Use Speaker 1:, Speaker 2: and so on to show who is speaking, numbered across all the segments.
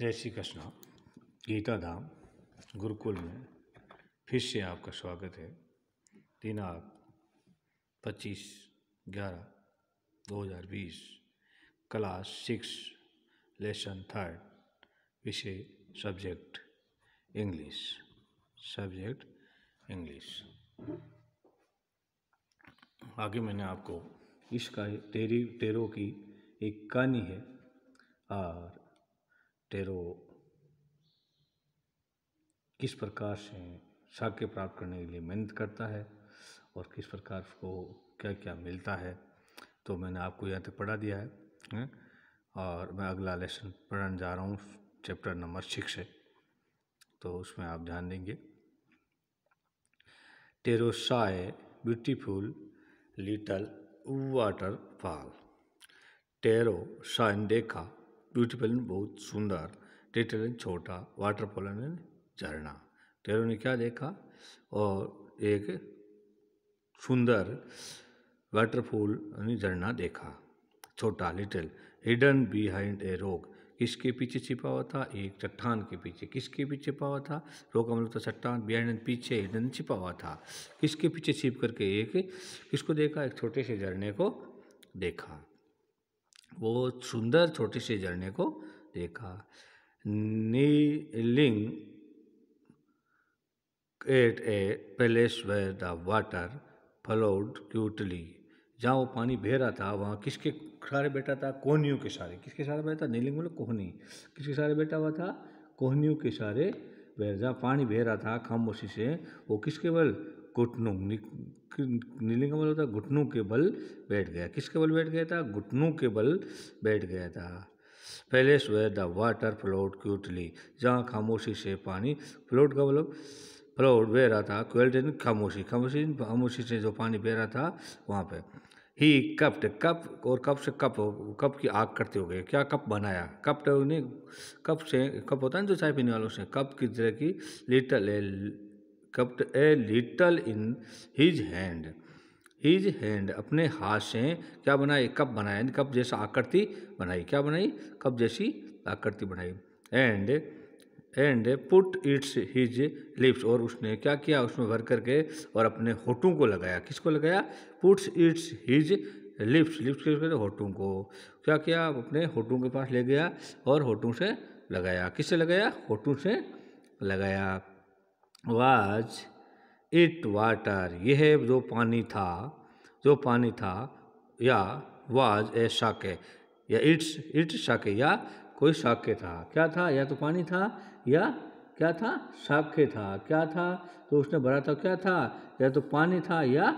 Speaker 1: जय श्री कृष्ण गीता धाम गुरुकुल में फिर से आपका स्वागत है दिनांक पच्चीस ग्यारह दो हज़ार बीस क्लास सिक्स लेसन थर्ड विषय सब्जेक्ट इंग्लिश सब्जेक्ट इंग्लिश आगे मैंने आपको इसका तेरी तेरों की एक कहानी है और टैरो किस प्रकार से शाक्य प्राप्त करने के लिए मेहनत करता है और किस प्रकार को क्या क्या मिलता है तो मैंने आपको यहाँ तक पढ़ा दिया है, है? और मैं अगला लेसन पढ़ने जा रहा हूँ चैप्टर नंबर सिक्स है तो उसमें आप ध्यान देंगे टेरोसाए beautiful little waterfall Taro देखा ब्यूटीफुल बहुत सुंदर टेटर छोटा वाटर पोलन झरना टेरों ने क्या देखा और एक सुंदर वाटरफॉल यानी झरना देखा छोटा लिटिल हिडन बिहाइंड ए रोक किसके पीछे छिपा हुआ था एक चट्टान के पीछे किसके पीछे छिपा हुआ था का मतलब था चट्टान बिहाइंड पीछे हिडन छिपा हुआ था किसके पीछे छिप करके एक किसको देखा एक छोटे से झरने को देखा वो सुंदर छोटे से झरने को देखा kneeling at a place where the water flowed quietly जहाँ वो पानी बह रहा था वहाँ किसके सारे बैठा था कोहनियों के सारे किसके सारे बैठा था नीलिंग बोले कोहनी किसके सारे बैठा हुआ था कोहनियों के सारे वह जहाँ पानी बह रहा था खामोशी से वो किसके बल घुटनों नीलिंग का बल होता है घुटनों के बल बैठ गया किसके बल बैठ गया था घुटनों के बल बैठ गया था place where the water flowed quietly जहाँ खामोशी से पानी फ्लोट का मतलब फ्लोट बह रहा था क्वेल्ट इन खामोशी खामोशी खामोशी से जो पानी बह रहा था वहाँ पे ही कप्ट कप और कप से कप कप की आग करते हो गए क्या कप बनाया कप ने कप से कप होता है जो चाय पीने वालों से कप की तरह की little cupped a little in his hand his hand अपने हाथ से क्या बनाए कप बनाए कप जैसा आकृति बनाई क्या बनाई कप जैसी आकृति बनाई and and put its his lips और उसने क्या किया उसमें भर करके और अपने होठों को लगाया किसको लगाया puts its his lips lips के होठों को क्या किया अपने होठों के पास ले गया और होठों से लगाया किससे लगाया होठों से लगाया वाज इट वाटर यह जो पानी था जो पानी था या वाज ए शाके या इट्स इट शाके या कोई शाके था क्या था या तो पानी था या क्या था शाके था क्या था तो उसने भरा था क्या था या तो पानी था या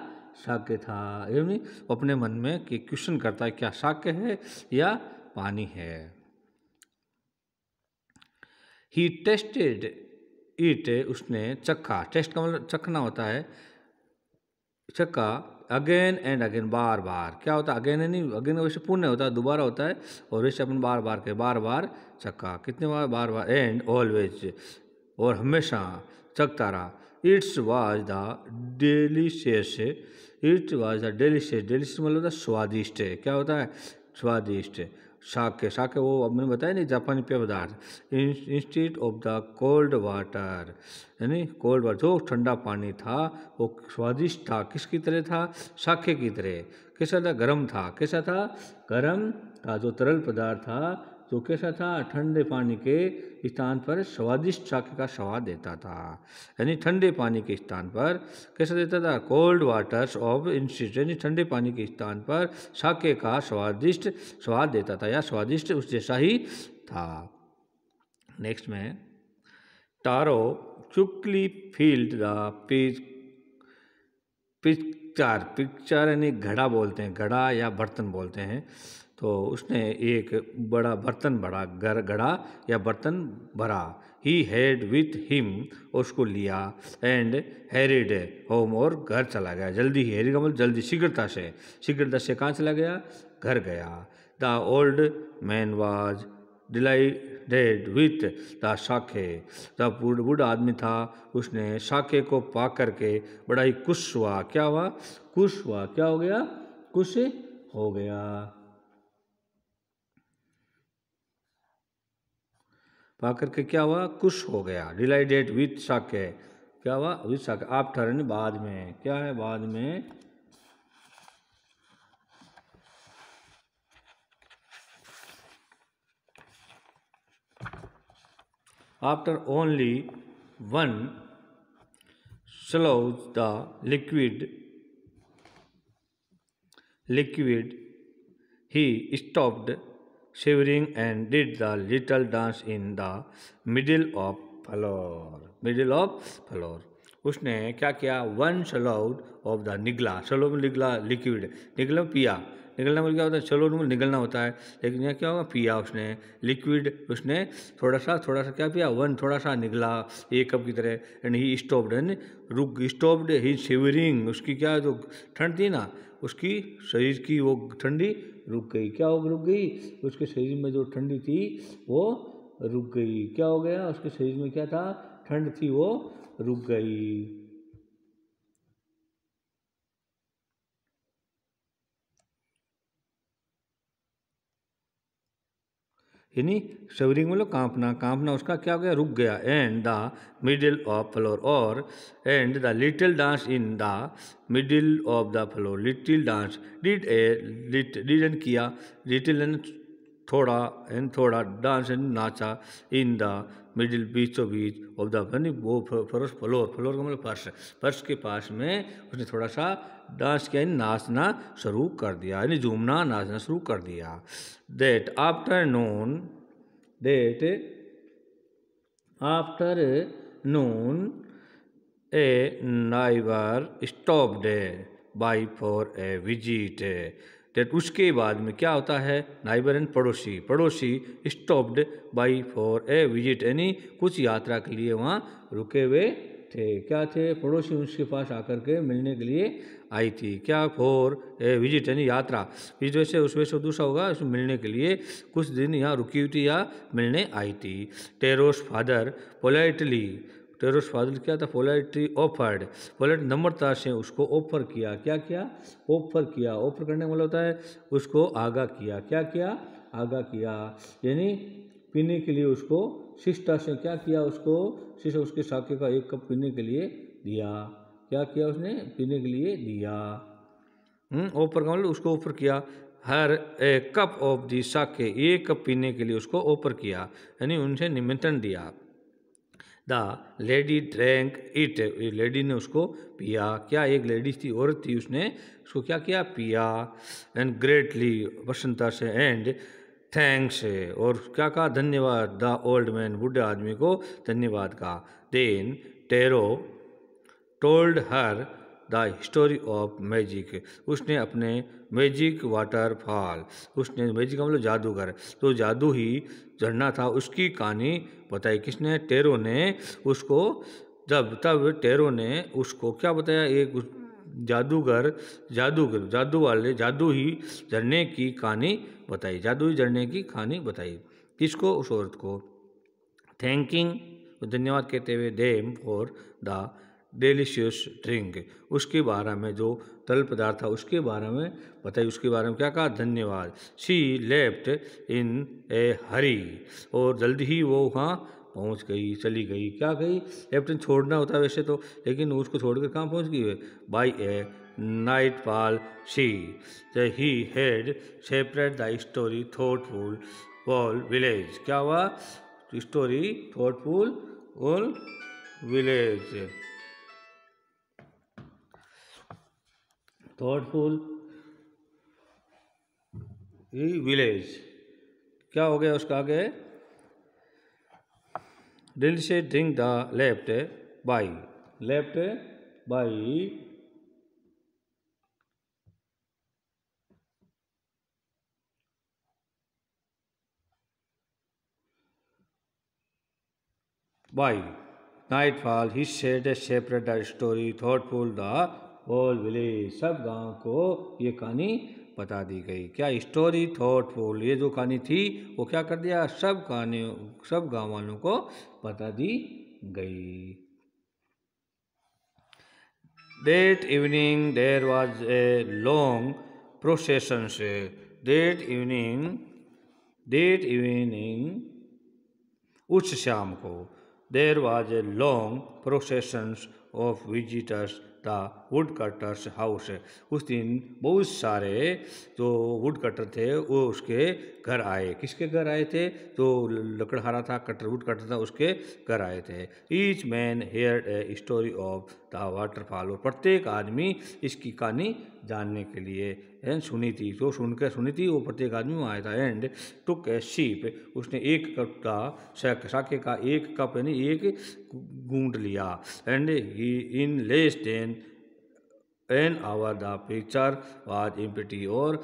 Speaker 1: शाक्य था यानी अपने मन में कि क्वेश्चन करता है क्या शाक्य है या पानी है ही टेस्टेड ईट उसने चखा टेस्ट का मतलब चखना होता है चखा अगेन एंड अगेन बार बार क्या होता है अगेन नहीं अगेन वैसे पुण्य होता है दोबारा होता है और वैसे अपन बार बार के बार बार चक्का कितने बार बार बार एंड ऑलवेज और हमेशा चखता रहा it's was the delicious it's was the delicious delicious मतलब होता है स्वादिष्ट क्या होता है स्वादिष्ट शाके शाके वो अब मैंने बताया नहीं जापानी पेय पदार्थ institute of the cold water यानी कोल्ड वाटर जो ठंडा पानी था वो स्वादिष्ट था किसकी तरह था शाके की तरह कैसा था गर्म था कैसा था गर्म का जो तरल पदार्थ था तो कैसा था ठंडे पानी के स्थान पर स्वादिष्ट चाक का स्वाद देता था यानी ठंडे पानी के स्थान पर कैसा देता था कोल्ड वाटर्स ऑफ इंस्टीट्यूट यानी ठंडे पानी के स्थान पर साके का स्वादिष्ट स्वाद देता था या स्वादिष्ट उस जैसा ही था नेक्स्ट में टारो चुकली फील्ड द पिज पिक्चर पिक्चर यानी घड़ा बोलते हैं घड़ा या बर्तन बोलते हैं तो उसने एक बड़ा बर्तन भरा घर गड़ा या बर्तन भरा ही हैड विथ हिम उसको लिया एंड हैरिड होम और घर चला गया जल्दी ही हेरी कमल मतलब जल्दी शीघ्रता से शीघ्रता से कहाँ चला गया घर गया the old man was delighted with the sake the बुढ़ आदमी था उसने शाखे को पा करके बड़ा ही खुश हुआ क्या हुआ खुश हुआ क्या हो गया खुश हो गया पाकर के क्या हुआ कुश हो गया डिलाइडेड विथ शाक्य क्या हुआ विथ शाक्य आप ठहरने बाद में क्या है बाद में after only one swallows the liquid liquid he stopped shivering and did the little dance in the middle of floor middle of floor उसने क्या किया वन सलाउड ऑफ द निगला सलोम निगला लिक्विड निगला पिया निगलना मुझे क्या होता है स्लो रूम निगलना होता है लेकिन यहाँ क्या होगा पिया उसने लिक्विड उसने थोड़ा सा थोड़ा सा क्या पिया वन थोड़ा सा निगला एक कप की तरह एंड ही स्टॉप्ड एंड रुक स्टॉप्ड ही शिवरिंग उसकी क्या जो ठंड थी ना उसकी शरीर की वो ठंडी रुक गई क्या हो रुक गई उसके शरीर में जो ठंडी थी वो रुक गई क्या हो गया उसके शरीर में क्या था ठंड थी वो रुक गई यानी शवरिंग मतलब कांपना कांपना उसका क्या हो गया रुक गया and the middle of floor और and the little dance in the middle of the floor little dance did a did किया लिटिल थोड़ा एन थोड़ा डांस एन नाचा इन द मिडिल बीच तो बीच ऑफ द बनी वो फर्श फ्लोर फ्लोर का मतलब फर्श फर्श के पास में उसने थोड़ा सा डांस किया नाचना शुरू कर दिया यानी झूमना नाचना शुरू कर दिया that afternoon that afternoon a neighbour stopped by for a visit that उसके बाद में क्या होता है नाइबर एंड पड़ोसी पड़ोसी stopped by for a visit यानी कुछ यात्रा के लिए वहाँ रुके हुए थे क्या थे पड़ोसी उसके पास आकर के मिलने के लिए आई थी क्या फॉर ए विजिट यानी यात्रा विजिट वैसे उस वैसे से दूसरा होगा उसमें मिलने के लिए कुछ दिन यहाँ रुकी हुई थी या मिलने आई थी टेरोस फादर पोलाइटली टेरोस फाजिल किया था पोलाइट्री ऑफर्ड पोलाइट नम्रता से उसको ऑफर किया क्या किया ऑफर किया ऑफर करने का मतलब होता है उसको आगा किया क्या किया आगा किया यानी पीने के लिए उसको शिष्टा से क्या किया उसको शिष्य उसके साके का एक कप पीने के लिए दिया क्या किया उसने पीने के लिए दिया हम्म, ऑफर का मतलब उसको ऑफर किया हर ए कप ऑफ दी साके एक कप पीने के लिए उसको ऑफर किया यानी उनसे निमंत्रण दिया the lady drank it lady ने उसको पिया क्या एक लेडीज थी औरत थी उसने उसको क्या किया पिया एंड ग्रेटली प्रसन्नता से एंड थैंक्स और क्या कहा धन्यवाद द ओल्ड मैन बूढ़े आदमी को धन्यवाद कहा then Taro told her the history of magic उसने अपने मैजिक वाटरफॉल उसने मैजिक मतलब जादूगर तो जादू ही झरना था उसकी कहानी बताई किसने टेरो ने उसको जब तब टेरो ने उसको क्या बताया एक जादूगर जादूगर जादू वाले जादू ही झरने की कहानी बताई जादू ही झरने की कहानी बताई किसको उस औरत को थैंकिंग धन्यवाद कहते हुए them for the delicious drink उसके बारे में जो तरल पदार्थ था उसके बारे में बताइए उसके बारे में क्या कहा धन्यवाद सी लेफ्ट इन ए हरी और जल्दी ही वो वहाँ पहुँच गई चली गई क्या गई लेफ्टन छोड़ना होता वैसे तो लेकिन उसको छोड़कर कहाँ पहुँच गई by a night pal see the he head separate the story thoughtful wall village क्या हुआ story thoughtful wall village thoughtful village क्या हो गया उसका आगे डिल से drink the left by left by by night fall he said separate the story thoughtful the bowl विले सब गांव को ये कहानी बता दी गई क्या स्टोरी थॉटफुल ये जो कहानी थी वो क्या कर दिया सब कहानी सब गाँव वालों को बता दी गई that evening there was a long procession से डेट इवनिंग डेट इवनिंग उस शाम को there was a long processions of visitors the woodcutter's house उस दिन बहुत सारे जो वुड कटर थे वो उसके घर आए किसके घर आए थे तो लकड़हारा था कटर वुड कटर था उसके घर आए थे each man heard a story of the waterfall और प्रत्येक आदमी इसकी कहानी जानने के लिए एंड सुनी थी जो तो सुनकर सुनी थी वो प्रत्येक आदमी वहाँ आया था एंड टुक ए शीप उसने एक कप का साके का एक कप यानी एक गूंट लिया and he in less than an hour the pitcher was empty और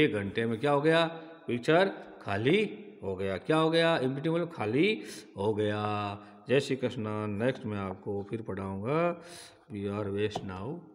Speaker 1: एक घंटे में क्या हो गया पिक्चर खाली हो गया क्या हो गया इम्पिटी मतलब खाली हो गया जय श्री कृष्णा नेक्स्ट मैं आपको फिर पढ़ाऊँगा वी आर वेस्ट नाउ